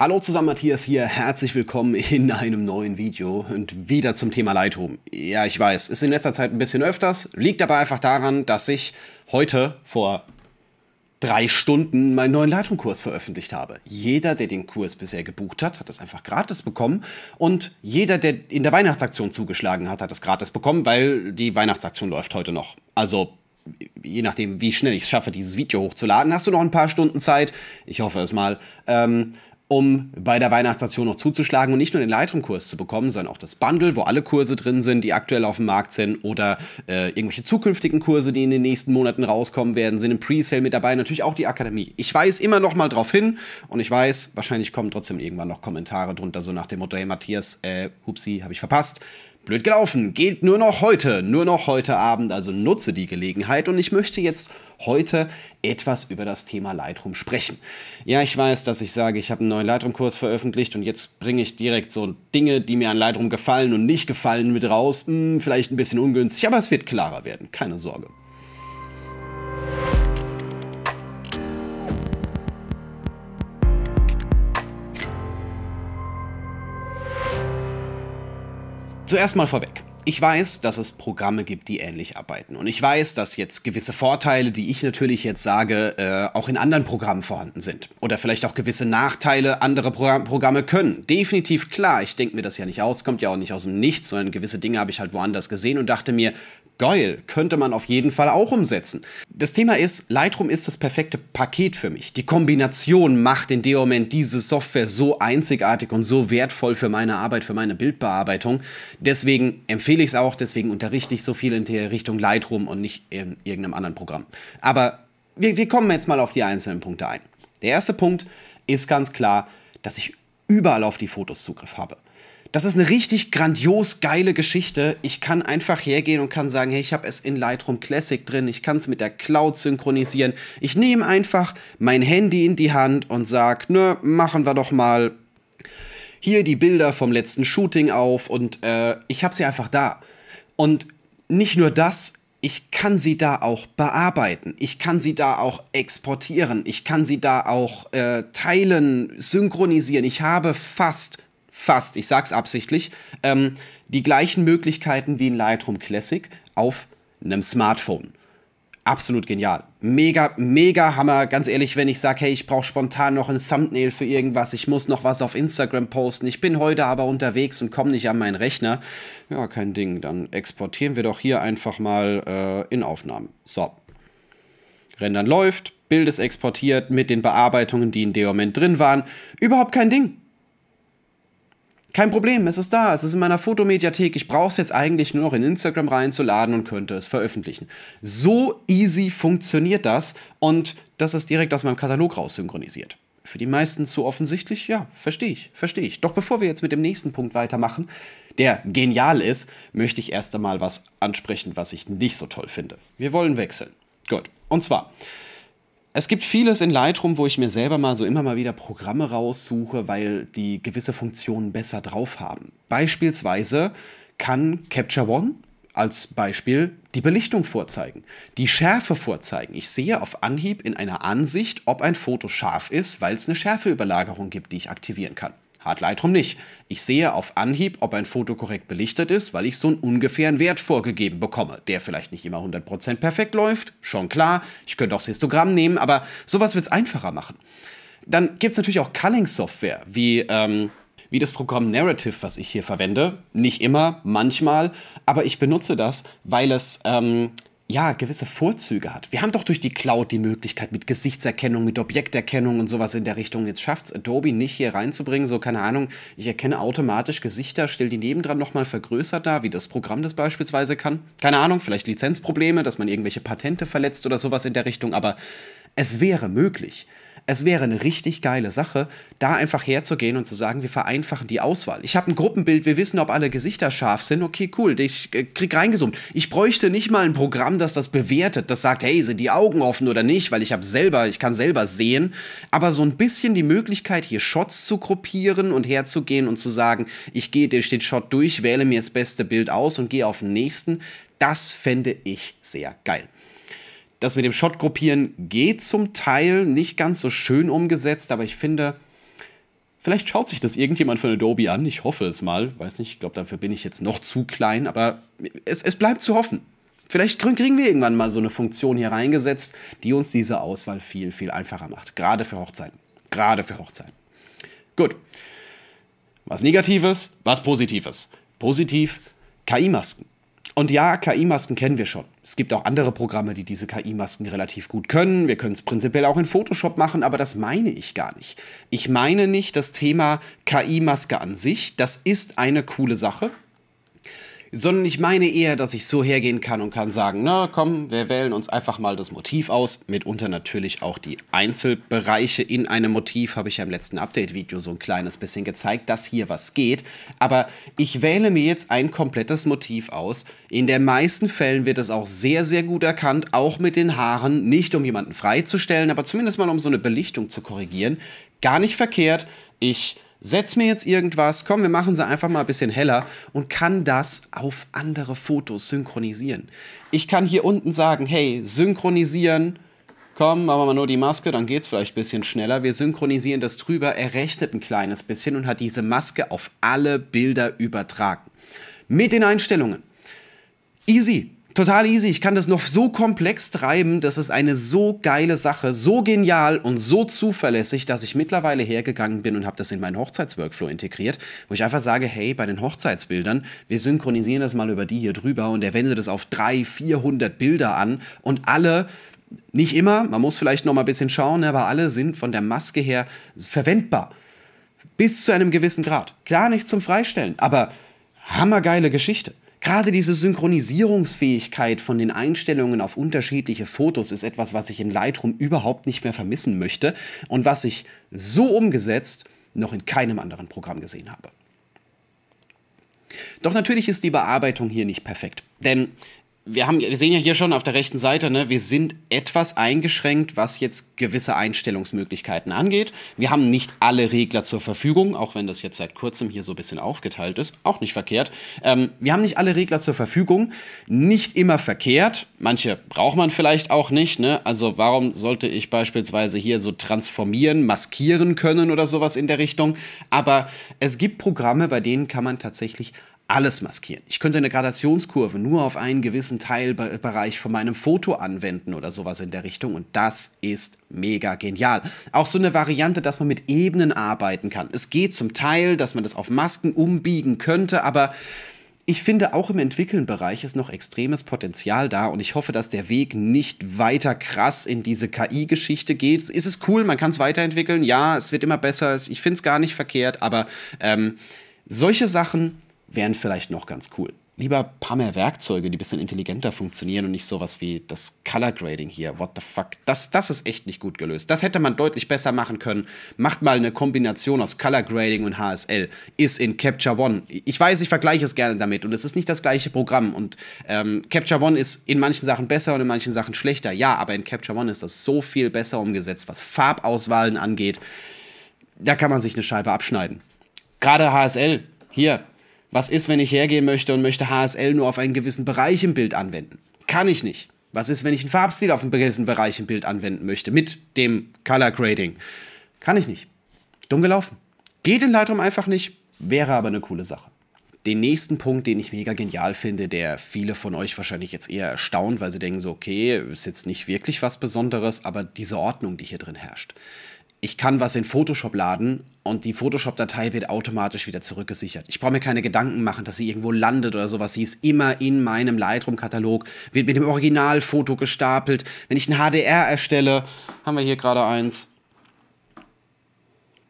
Hallo zusammen, Matthias hier. Herzlich willkommen in einem neuen Video und wieder zum Thema Lightroom. Ja, ich weiß, ist in letzter Zeit ein bisschen öfters, liegt aber einfach daran, dass ich heute vor drei Stunden meinen neuen Lightroom-Kurs veröffentlicht habe. Jeder, der den Kurs bisher gebucht hat, hat das einfach gratis bekommen. Und jeder, der in der Weihnachtsaktion zugeschlagen hat, hat das gratis bekommen, weil die Weihnachtsaktion läuft heute noch. Also je nachdem, wie schnell ich es schaffe, dieses Video hochzuladen, hast du noch ein paar Stunden Zeit. Ich hoffe es mal. Ähm, um bei der Weihnachtsaktion noch zuzuschlagen und nicht nur den Lightroom-Kurs zu bekommen, sondern auch das Bundle, wo alle Kurse drin sind, die aktuell auf dem Markt sind oder äh, irgendwelche zukünftigen Kurse, die in den nächsten Monaten rauskommen werden, sind im Presale mit dabei, natürlich auch die Akademie. Ich weiß immer noch mal drauf hin und ich weiß, wahrscheinlich kommen trotzdem irgendwann noch Kommentare drunter, so nach dem Motto, hey Matthias, äh, hupsi, habe ich verpasst. Blöd gelaufen, geht nur noch heute, nur noch heute Abend, also nutze die Gelegenheit und ich möchte jetzt heute etwas über das Thema Lightroom sprechen. Ja, ich weiß, dass ich sage, ich habe einen neuen Lightroom-Kurs veröffentlicht und jetzt bringe ich direkt so Dinge, die mir an Lightroom gefallen und nicht gefallen, mit raus. Hm, vielleicht ein bisschen ungünstig, aber es wird klarer werden, keine Sorge. Zuerst mal vorweg. Ich weiß, dass es Programme gibt, die ähnlich arbeiten. Und ich weiß, dass jetzt gewisse Vorteile, die ich natürlich jetzt sage, äh, auch in anderen Programmen vorhanden sind. Oder vielleicht auch gewisse Nachteile andere Pro Programme können. Definitiv klar, ich denke mir das ja nicht aus, kommt ja auch nicht aus dem Nichts, sondern gewisse Dinge habe ich halt woanders gesehen und dachte mir, Geil, könnte man auf jeden Fall auch umsetzen. Das Thema ist, Lightroom ist das perfekte Paket für mich. Die Kombination macht in dem Moment diese Software so einzigartig und so wertvoll für meine Arbeit, für meine Bildbearbeitung. Deswegen empfehle ich es auch, deswegen unterrichte ich so viel in der Richtung Lightroom und nicht in irgendeinem anderen Programm. Aber wir, wir kommen jetzt mal auf die einzelnen Punkte ein. Der erste Punkt ist ganz klar, dass ich überall auf die Fotos Zugriff habe das ist eine richtig grandios geile Geschichte. Ich kann einfach hergehen und kann sagen, hey, ich habe es in Lightroom Classic drin, ich kann es mit der Cloud synchronisieren. Ich nehme einfach mein Handy in die Hand und sage, ne, machen wir doch mal hier die Bilder vom letzten Shooting auf und äh, ich habe sie einfach da. Und nicht nur das, ich kann sie da auch bearbeiten, ich kann sie da auch exportieren, ich kann sie da auch äh, teilen, synchronisieren. Ich habe fast fast, ich sag's absichtlich, ähm, die gleichen Möglichkeiten wie in Lightroom Classic auf einem Smartphone. Absolut genial. Mega, mega Hammer. Ganz ehrlich, wenn ich sage, hey, ich brauche spontan noch ein Thumbnail für irgendwas, ich muss noch was auf Instagram posten, ich bin heute aber unterwegs und komme nicht an meinen Rechner. Ja, kein Ding. Dann exportieren wir doch hier einfach mal äh, in Aufnahmen. So. Rendern läuft, Bild ist exportiert mit den Bearbeitungen, die in dem Moment drin waren. Überhaupt kein Ding. Kein Problem, es ist da, es ist in meiner Fotomediathek. Ich brauche es jetzt eigentlich nur noch in Instagram reinzuladen und könnte es veröffentlichen. So easy funktioniert das und das ist direkt aus meinem Katalog raus synchronisiert. Für die meisten zu offensichtlich, ja, verstehe ich, verstehe ich. Doch bevor wir jetzt mit dem nächsten Punkt weitermachen, der genial ist, möchte ich erst einmal was ansprechen, was ich nicht so toll finde. Wir wollen wechseln. Gut, und zwar. Es gibt vieles in Lightroom, wo ich mir selber mal so immer mal wieder Programme raussuche, weil die gewisse Funktionen besser drauf haben. Beispielsweise kann Capture One als Beispiel die Belichtung vorzeigen, die Schärfe vorzeigen. Ich sehe auf Anhieb in einer Ansicht, ob ein Foto scharf ist, weil es eine Schärfeüberlagerung gibt, die ich aktivieren kann hat Lightroom nicht. Ich sehe auf Anhieb, ob ein Foto korrekt belichtet ist, weil ich so einen ungefähren Wert vorgegeben bekomme, der vielleicht nicht immer 100% perfekt läuft, schon klar. Ich könnte auch das Histogramm nehmen, aber sowas wird es einfacher machen. Dann gibt es natürlich auch Culling-Software, wie... Ähm, wie das Programm Narrative, was ich hier verwende. Nicht immer, manchmal, aber ich benutze das, weil es ähm, ja, gewisse Vorzüge hat. Wir haben doch durch die Cloud die Möglichkeit mit Gesichtserkennung, mit Objekterkennung und sowas in der Richtung. Jetzt schafft es Adobe nicht hier reinzubringen, so keine Ahnung, ich erkenne automatisch Gesichter, stelle die nebendran nochmal vergrößert da, wie das Programm das beispielsweise kann. Keine Ahnung, vielleicht Lizenzprobleme, dass man irgendwelche Patente verletzt oder sowas in der Richtung, aber es wäre möglich es wäre eine richtig geile Sache, da einfach herzugehen und zu sagen, wir vereinfachen die Auswahl. Ich habe ein Gruppenbild, wir wissen, ob alle Gesichter scharf sind. Okay, cool, ich äh, krieg reingezoomt. Ich bräuchte nicht mal ein Programm, das das bewertet, das sagt, hey, sind die Augen offen oder nicht, weil ich habe selber, ich kann selber sehen. Aber so ein bisschen die Möglichkeit, hier Shots zu gruppieren und herzugehen und zu sagen, ich gehe durch den Shot durch, wähle mir das beste Bild aus und gehe auf den nächsten, das fände ich sehr geil. Das mit dem Shot-Gruppieren geht zum Teil nicht ganz so schön umgesetzt, aber ich finde, vielleicht schaut sich das irgendjemand von Adobe an. Ich hoffe es mal. Weiß nicht, ich glaube, dafür bin ich jetzt noch zu klein, aber es, es bleibt zu hoffen. Vielleicht kriegen wir irgendwann mal so eine Funktion hier reingesetzt, die uns diese Auswahl viel, viel einfacher macht. Gerade für Hochzeiten. Gerade für Hochzeiten. Gut. Was Negatives, was Positives. Positiv, KI-Masken. Und ja, KI-Masken kennen wir schon. Es gibt auch andere Programme, die diese KI-Masken relativ gut können. Wir können es prinzipiell auch in Photoshop machen, aber das meine ich gar nicht. Ich meine nicht das Thema KI-Maske an sich. Das ist eine coole Sache sondern ich meine eher, dass ich so hergehen kann und kann sagen, na komm, wir wählen uns einfach mal das Motiv aus, mitunter natürlich auch die Einzelbereiche in einem Motiv, habe ich ja im letzten Update-Video so ein kleines bisschen gezeigt, dass hier was geht, aber ich wähle mir jetzt ein komplettes Motiv aus, in den meisten Fällen wird es auch sehr, sehr gut erkannt, auch mit den Haaren, nicht um jemanden freizustellen, aber zumindest mal um so eine Belichtung zu korrigieren, gar nicht verkehrt, ich setz mir jetzt irgendwas, komm, wir machen sie einfach mal ein bisschen heller und kann das auf andere Fotos synchronisieren. Ich kann hier unten sagen, hey, synchronisieren, komm, machen wir mal nur die Maske, dann geht es vielleicht ein bisschen schneller. Wir synchronisieren das drüber, er rechnet ein kleines bisschen und hat diese Maske auf alle Bilder übertragen. Mit den Einstellungen. Easy, total easy. Ich kann das noch so komplex treiben. Das ist eine so geile Sache, so genial und so zuverlässig, dass ich mittlerweile hergegangen bin und habe das in meinen Hochzeitsworkflow integriert, wo ich einfach sage, hey, bei den Hochzeitsbildern, wir synchronisieren das mal über die hier drüber und er wendet das auf 300, 400 Bilder an und alle nicht immer, man muss vielleicht noch mal ein bisschen schauen, aber alle sind von der Maske her verwendbar. Bis zu einem gewissen Grad. Klar nicht zum Freistellen, aber hammergeile Geschichte. Gerade diese Synchronisierungsfähigkeit von den Einstellungen auf unterschiedliche Fotos ist etwas, was ich in Lightroom überhaupt nicht mehr vermissen möchte und was ich so umgesetzt noch in keinem anderen Programm gesehen habe. Doch natürlich ist die Bearbeitung hier nicht perfekt, denn wir haben, wir sehen ja hier schon auf der rechten Seite, ne, wir sind etwas eingeschränkt, was jetzt gewisse Einstellungsmöglichkeiten angeht. Wir haben nicht alle Regler zur Verfügung, auch wenn das jetzt seit kurzem hier so ein bisschen aufgeteilt ist, auch nicht verkehrt. Ähm, wir haben nicht alle Regler zur Verfügung, nicht immer verkehrt. Manche braucht man vielleicht auch nicht, ne? Also warum sollte ich beispielsweise hier so transformieren, maskieren können oder sowas in der Richtung? Aber es gibt Programme, bei denen kann man tatsächlich alles maskieren. Ich könnte eine Gradationskurve nur auf einen gewissen Teilbereich von meinem Foto anwenden oder sowas in der Richtung und das ist mega genial. Auch so eine Variante, dass man mit Ebenen arbeiten kann. Es geht zum Teil, dass man das auf Masken umbiegen könnte, aber ich finde, auch im Entwickeln-Bereich ist noch extremes Potenzial da und ich hoffe, dass der Weg nicht weiter krass in diese KI-Geschichte geht. ist es cool, man kann es weiterentwickeln, ja, es wird immer besser, ich finde es gar nicht verkehrt, aber ähm, solche Sachen wären vielleicht noch ganz cool. Lieber ein paar mehr Werkzeuge, die ein bisschen intelligenter funktionieren und nicht sowas wie das Color Grading hier. What the fuck? Das, das ist echt nicht gut gelöst. Das hätte man deutlich besser machen können. Macht mal eine Kombination aus Color Grading und HSL. Ist in Capture One. Ich weiß, ich vergleiche es gerne damit und es ist nicht das gleiche Programm. Und ähm, Capture One ist in manchen Sachen besser und in manchen Sachen schlechter. Ja, aber in Capture One ist das so viel besser umgesetzt, was Farbauswahlen angeht. Da kann man sich eine Scheibe abschneiden. Gerade HSL, hier, was ist, wenn ich hergehen möchte und möchte HSL nur auf einen gewissen Bereich im Bild anwenden? Kann ich nicht. Was ist, wenn ich einen Farbstil auf einen gewissen Bereich im Bild anwenden möchte mit dem Color Grading? Kann ich nicht. Dumm gelaufen. Geht in Lightroom einfach nicht, wäre aber eine coole Sache. Den nächsten Punkt, den ich mega genial finde, der viele von euch wahrscheinlich jetzt eher erstaunt, weil sie denken so, okay, ist jetzt nicht wirklich was Besonderes, aber diese Ordnung, die hier drin herrscht ich kann was in Photoshop laden und die Photoshop-Datei wird automatisch wieder zurückgesichert. Ich brauche mir keine Gedanken machen, dass sie irgendwo landet oder sowas. Sie ist immer in meinem Lightroom-Katalog, wird mit dem Originalfoto gestapelt. Wenn ich ein HDR erstelle, haben wir hier gerade eins,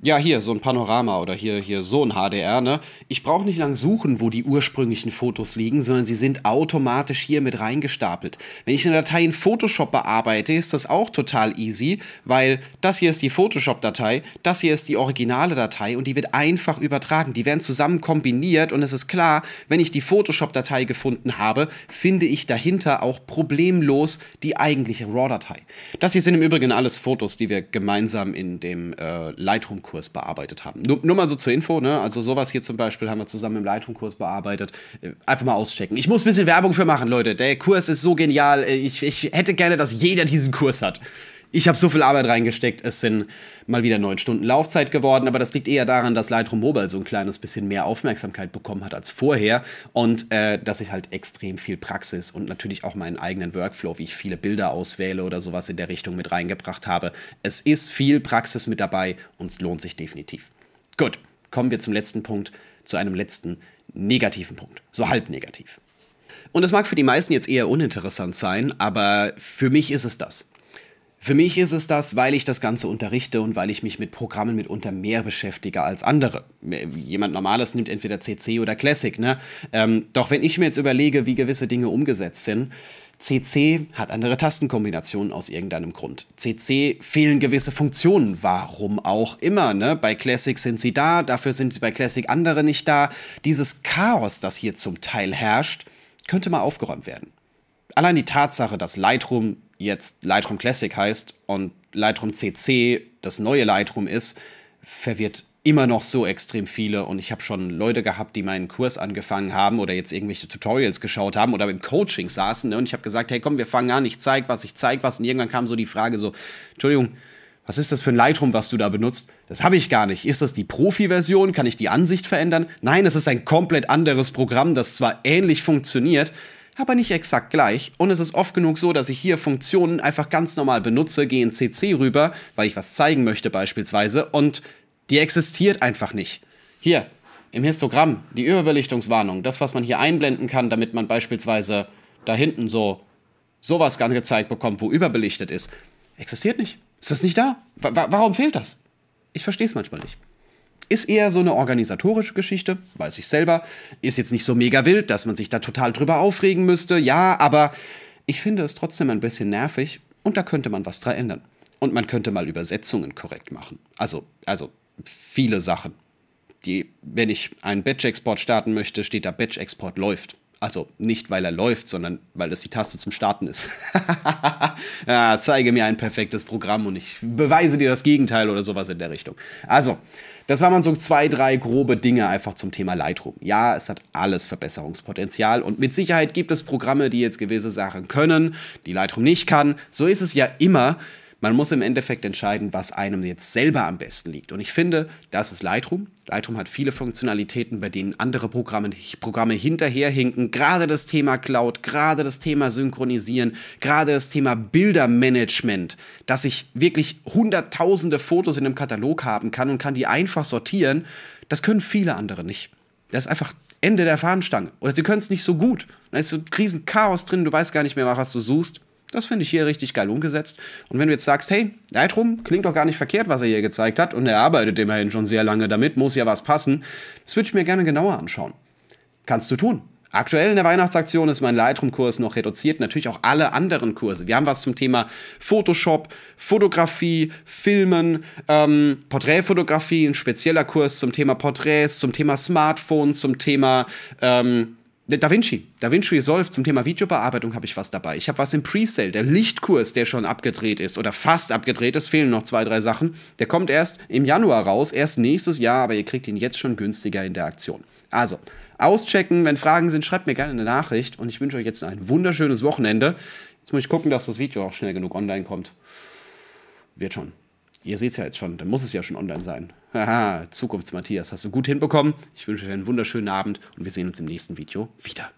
ja, hier, so ein Panorama oder hier, hier so ein HDR, ne? Ich brauche nicht lang suchen, wo die ursprünglichen Fotos liegen, sondern sie sind automatisch hier mit reingestapelt. Wenn ich eine Datei in Photoshop bearbeite, ist das auch total easy, weil das hier ist die Photoshop-Datei, das hier ist die originale Datei und die wird einfach übertragen. Die werden zusammen kombiniert und es ist klar, wenn ich die Photoshop-Datei gefunden habe, finde ich dahinter auch problemlos die eigentliche RAW-Datei. Das hier sind im Übrigen alles Fotos, die wir gemeinsam in dem äh, Lightroom Leitung-Kurs bearbeitet haben. Nur, nur, mal so zur Info, ne? Also sowas hier zum Beispiel haben wir zusammen im leitung bearbeitet. Äh, einfach mal auschecken. Ich muss ein bisschen Werbung für machen, Leute. Der Kurs ist so genial. Äh, ich, ich hätte gerne, dass jeder diesen Kurs hat. Ich habe so viel Arbeit reingesteckt, es sind mal wieder neun Stunden Laufzeit geworden, aber das liegt eher daran, dass Lightroom Mobile so ein kleines bisschen mehr Aufmerksamkeit bekommen hat als vorher und äh, dass ich halt extrem viel Praxis und natürlich auch meinen eigenen Workflow, wie ich viele Bilder auswähle oder sowas in der Richtung mit reingebracht habe. Es ist viel Praxis mit dabei und es lohnt sich definitiv. Gut, kommen wir zum letzten Punkt, zu einem letzten negativen Punkt, so halb negativ. Und es mag für die meisten jetzt eher uninteressant sein, aber für mich ist es das. Für mich ist es das, weil ich das Ganze unterrichte und weil ich mich mit Programmen mitunter mehr beschäftige als andere. Äh, jemand Normales nimmt entweder CC oder Classic, ne? Ähm, doch wenn ich mir jetzt überlege, wie gewisse Dinge umgesetzt sind, CC hat andere Tastenkombinationen aus irgendeinem Grund. CC fehlen gewisse Funktionen, warum auch immer. Ne? Bei Classic sind sie da, dafür sind sie bei Classic andere nicht da. Dieses Chaos, das hier zum Teil herrscht, könnte mal aufgeräumt werden. Allein die Tatsache, dass Lightroom jetzt Lightroom Classic heißt und Lightroom CC das neue Lightroom ist, verwirrt immer noch so extrem viele und ich habe schon Leute gehabt, die meinen Kurs angefangen haben oder jetzt irgendwelche Tutorials geschaut haben oder im Coaching saßen ne? und ich habe gesagt, hey komm, wir fangen an, ich zeig was, ich zeig was und irgendwann kam so die Frage so, Entschuldigung, was ist das für ein Lightroom, was du da benutzt? Das habe ich gar nicht. Ist das die Profi-Version? Kann ich die Ansicht verändern? Nein, es ist ein komplett anderes Programm, das zwar ähnlich funktioniert, aber nicht exakt gleich. Und es ist oft genug so, dass ich hier Funktionen einfach ganz normal benutze, gehe in CC rüber, weil ich was zeigen möchte beispielsweise, und die existiert einfach nicht. Hier, im Histogramm, die Überbelichtungswarnung, das, was man hier einblenden kann, damit man beispielsweise da hinten so sowas gezeigt bekommt, wo überbelichtet ist, existiert nicht. Ist das nicht da? W warum fehlt das? Ich verstehe es manchmal nicht. Ist eher so eine organisatorische Geschichte, weiß ich selber. Ist jetzt nicht so mega wild, dass man sich da total drüber aufregen müsste, ja, aber ich finde es trotzdem ein bisschen nervig und da könnte man was dran ändern. Und man könnte mal Übersetzungen korrekt machen. Also, also viele Sachen. Die, wenn ich einen Batch-Export starten möchte, steht da Batch-Export läuft. Also nicht, weil er läuft, sondern weil das die Taste zum Starten ist. ja, zeige mir ein perfektes Programm und ich beweise dir das Gegenteil oder sowas in der Richtung. Also, das waren so zwei, drei grobe Dinge einfach zum Thema Lightroom. Ja, es hat alles Verbesserungspotenzial und mit Sicherheit gibt es Programme, die jetzt gewisse Sachen können, die Lightroom nicht kann. So ist es ja immer. Man muss im Endeffekt entscheiden, was einem jetzt selber am besten liegt. Und ich finde, das ist Lightroom. Lightroom hat viele Funktionalitäten, bei denen andere Programme, Programme hinterherhinken. Gerade das Thema Cloud, gerade das Thema Synchronisieren, gerade das Thema Bildermanagement, dass ich wirklich hunderttausende Fotos in einem Katalog haben kann und kann die einfach sortieren. Das können viele andere nicht. Das ist einfach Ende der Fahnenstange. Oder sie können es nicht so gut. Da ist so ein Riesenchaos drin, du weißt gar nicht mehr, was du suchst. Das finde ich hier richtig geil umgesetzt. Und wenn du jetzt sagst, hey, Lightroom klingt doch gar nicht verkehrt, was er hier gezeigt hat, und er arbeitet immerhin schon sehr lange damit, muss ja was passen, das würde ich mir gerne genauer anschauen. Kannst du tun. Aktuell in der Weihnachtsaktion ist mein Lightroom-Kurs noch reduziert, natürlich auch alle anderen Kurse. Wir haben was zum Thema Photoshop, Fotografie, Filmen, ähm, Porträtfotografie, ein spezieller Kurs zum Thema Porträts, zum Thema Smartphones, zum Thema ähm, da Vinci, Da Vinci Resolve zum Thema Videobearbeitung habe ich was dabei. Ich habe was im Presale, der Lichtkurs, der schon abgedreht ist oder fast abgedreht ist, fehlen noch zwei, drei Sachen. Der kommt erst im Januar raus, erst nächstes Jahr, aber ihr kriegt ihn jetzt schon günstiger in der Aktion. Also, auschecken, wenn Fragen sind, schreibt mir gerne eine Nachricht und ich wünsche euch jetzt ein wunderschönes Wochenende. Jetzt muss ich gucken, dass das Video auch schnell genug online kommt. Wird schon. Ihr seht es ja jetzt schon, dann muss es ja schon online sein. Haha, Zukunfts-Matthias hast du gut hinbekommen. Ich wünsche dir einen wunderschönen Abend und wir sehen uns im nächsten Video wieder.